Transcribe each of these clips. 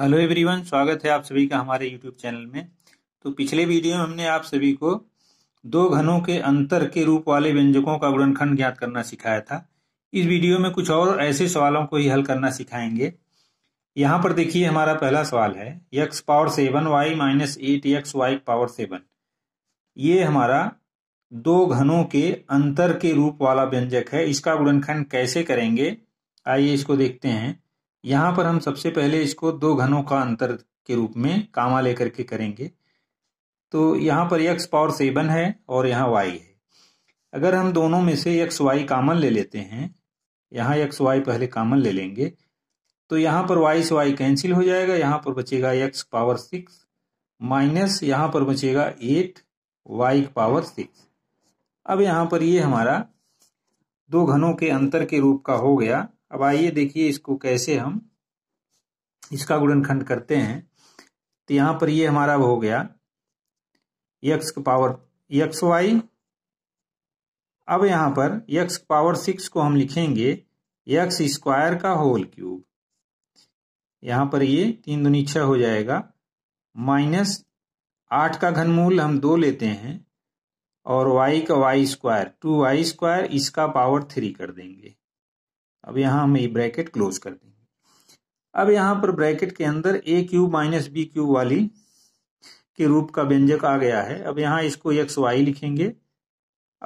hello everyone स्वागत है आप सभी का हमारे यूट्यूब चैनल में तो पिछले वीडियो में हमने आप सभी को दो घनों के अंतर के रूप वाले व्यंजकों का गुणनखंड ज्ञात करना सिखाया था इस वीडियो में कुछ और ऐसे सवालों को ही हल करना सिखाएंगे यहाँ पर देखिए हमारा पहला सवाल है x power seven y minus eight x y power seven ये हमारा दो घनों के अंतर के रूप वाला व्यंजक है इसका गुणनखंड कैसे करेंगे आइए इसको देखते हैं यहां पर हम सबसे पहले इसको दो घनों का अंतर के रूप में कामा लेकर के करेंगे तो यहां पर यक्स पावर सेवन है और यहां वाई है अगर हम दोनों में से यक्स वाई कामन ले लेते हैं यहां यक्स वाई पहले कामन ले लेंगे तो यहां पर वाई से वाई कैंसिल हो जाएगा यहां पर बचेगा यक्स पावर सिक्स माइनस यहां पर बचेगा एट वाई पावर सिक्स अब यहां पर ये यह हमारा दो घनों के अंतर के रूप का हो गया अब आइए देखिए इसको कैसे हम इसका गुणनखंड करते हैं तो यहां पर ये हमारा हो गया यक्स का पावर यक्स वाई अब यहां पर यक्स पावर सिक्स को हम लिखेंगे यक्स स्क्वायर का होल क्यूब यहां पर ये तीन दुनी छह हो जाएगा माइनस आठ का घनमूल हम दो लेते हैं और वाई का y square two y square इसका पावर थ्री कर देंगे अब यहाँ हम ये ब्रैकेट क्लोज कर देंगे अब यहाँ पर ब्रैकेट के अंदर a cube minus b cube वाली के रूप का व्यंजक आ गया है अब यहाँ इसको एक्स वाई लिखेंगे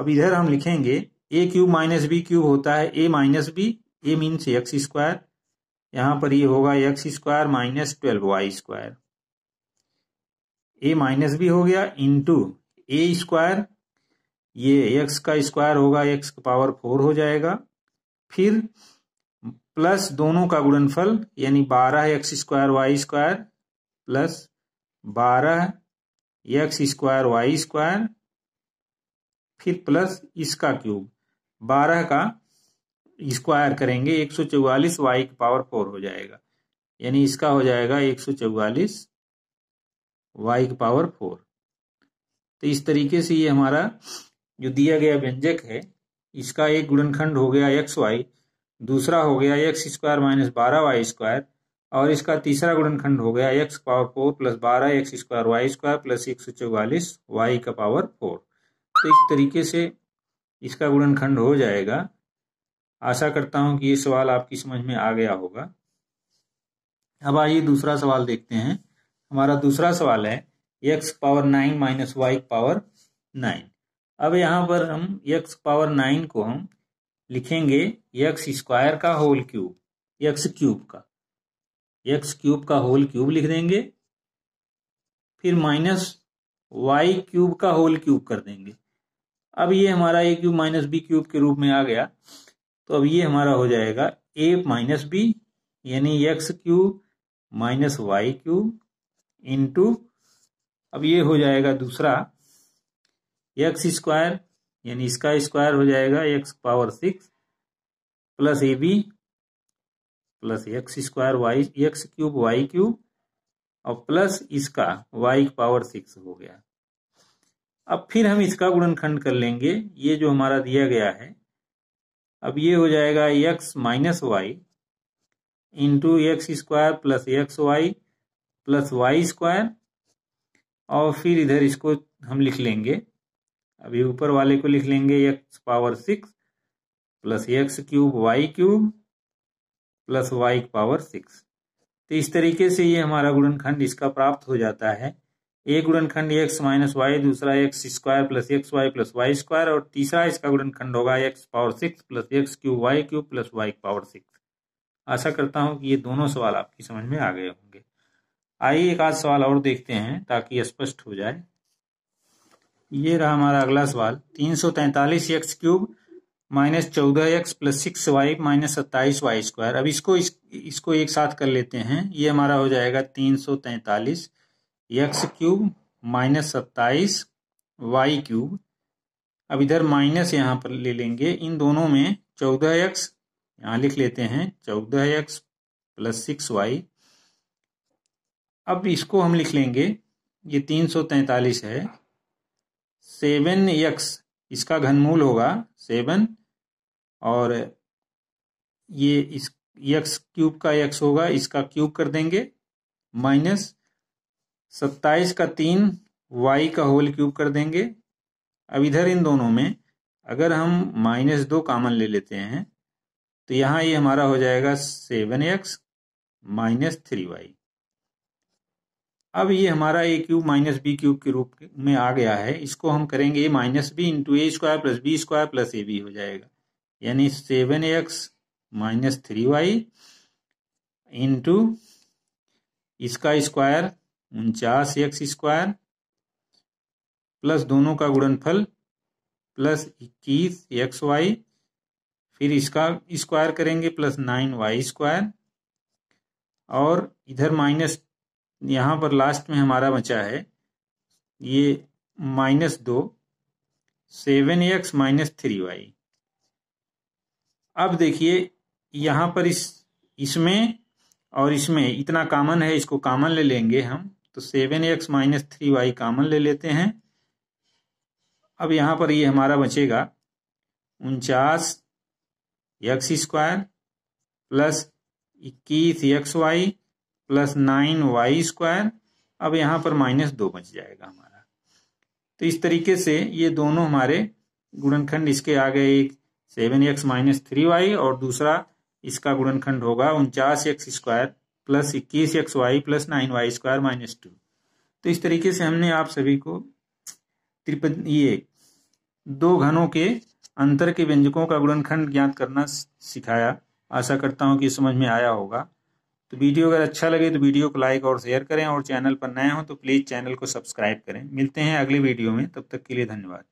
अब इधर हम लिखेंगे a cube minus b cube होता है a minus b a means x square यहाँ पर ये होगा x square minus twelve y square a minus b हो गया इंटू ए स्क्वायर ये एक्स का स्क्वायर होगा एक्स का पावर फोर हो जाएगा फिर प्लस दोनों का गुणनफल यानी बारह x square y square plus बारह एक्स स्क्वायर वाई स्क्वायर फिर प्लस इसका क्यूब बारह का स्क्वायर करेंगे एक सौ चौवालीस वाई की पावर फोर हो जाएगा यानी इसका हो जाएगा एक सौ चौवालीस वाई की पावर फोर तो इस तरीके से ये हमारा जो दिया गया व्यंजक है इसका एक गुणनखंड हो गया एक्स वाई दूसरा हो गया एक्स स्क्वायर माइनस बारह वाई स्क्वायर और इसका तीसरा गुणनखंड हो गया एक्स पावर फोर प्लस बारह x square y square plus एक सौ चौवालीस वाई का पावर फोर तो इस तरीके से इसका गुणनखंड हो जाएगा आशा करता हूं कि ये सवाल आपकी समझ में आ गया होगा अब आइए दूसरा सवाल देखते हैं हमारा दूसरा सवाल है x power nine minus y power nine अब यहाँ पर हम x पावर नाइन को हम लिखेंगे x स्क्वायर का होल क्यूब x क्यूब का x क्यूब का होल क्यूब लिख देंगे फिर माइनस वाई क्यूब का होल क्यूब कर देंगे अब ये हमारा a cube minus b cube के रूप में आ गया तो अब ये हमारा हो जाएगा ए माइनस बी यानी x cube minus y cube into अब ये हो जाएगा दूसरा एक्स स्क्वायर यानी इसका स्क्वायर हो जाएगा x power six plus a b plus x square y x cube y cube और प्लस इसका वाई पावर सिक्स हो गया अब फिर हम इसका गुणनखंड कर लेंगे ये जो हमारा दिया गया है अब ये हो जाएगा x minus y into x square plus x y plus y square और फिर इधर इसको हम लिख लेंगे अभी ऊपर वाले को लिख लेंगे x power six plus x cube y cube plus y power six तो इस तरीके से ये हमारा गुणनखंड इसका प्राप्त हो जाता है एक गुणनखंड एक्स माइनस वाई दूसरा x square plus x y plus y square और तीसरा इसका गुणनखंड होगा x power six plus x cube y cube plus y power six आशा करता हूं कि ये दोनों सवाल आपकी समझ में आ गए होंगे आइए एक आध सवाल और देखते हैं ताकि स्पष्ट हो जाए ये रहा हमारा अगला सवाल तीन सौ तैंतालीस एक्स क्यूब माइनस चौदह x plus six y minus सत्ताईस वाई स्क्वायर अब इसको इस, इसको एक साथ कर लेते हैं ये हमारा हो जाएगा तीन सौ तैतालीस एक्स क्यूब माइनस सत्ताईस वाई क्यूब अब इधर माइनस यहाँ पर ले लेंगे इन दोनों में चौदह एक्स यहाँ लिख लेते हैं चौदह एक्स प्लस सिक्स वाई अब इसको हम लिख लेंगे ये तीन सौ तैतालीस है सेवन एक्स इसका घनमूल होगा सेवन और ये इस यक्स क्यूब का यक्स होगा इसका क्यूब कर देंगे माइनस सत्ताईस का तीन वाई का होल क्यूब कर देंगे अब इधर इन दोनों में अगर हम माइनस दो कामन ले लेते हैं तो यहाँ ये हमारा हो जाएगा seven x minus three y अब ये हमारा a cube minus b cube के रूप में आ गया है इसको हम करेंगे a minus b into a square plus b square plus a b हो जाएगा यानी seven x minus three y into इसका स्क्वायर उनचास एक्स स्क्वायर प्लस दोनों का गुणनफल प्लस इक्कीस एक्स वाई फिर इसका स्क्वायर करेंगे प्लस नाइन वाई स्क्वायर और इधर माइनस यहाँ पर लास्ट में हमारा बचा है ये माइनस दो seven x minus three y अब देखिए यहाँ पर इस इसमें और इसमें इतना कामन है इसको कामन ले लेंगे हम तो seven x minus three y common ले लेते हैं अब यहाँ पर ये हमारा बचेगा उनचास एक्स स्क्वायर प्लस इक्कीस x y plus nine y square अब यहाँ पर माइनस दो बच जाएगा हमारा तो इस तरीके से ये दोनों हमारे गुणनखंड इसके आ गए एक seven x minus three y और दूसरा इसका गुणनखंड होगा उनचास एक्स स्क्वायर प्लस इक्कीस x y plus nine y square minus two तो इस तरीके से हमने आप सभी को त्रिपद ये दो घनों के अंतर के व्यंजकों का गुणनखंड ज्ञात करना सिखाया आशा करता हूँ कि समझ में आया होगा तो वीडियो अगर अच्छा लगे तो वीडियो को लाइक और शेयर करें और चैनल पर नए हों तो प्लीज़ चैनल को सब्सक्राइब करें मिलते हैं अगले वीडियो में तब तक के लिए धन्यवाद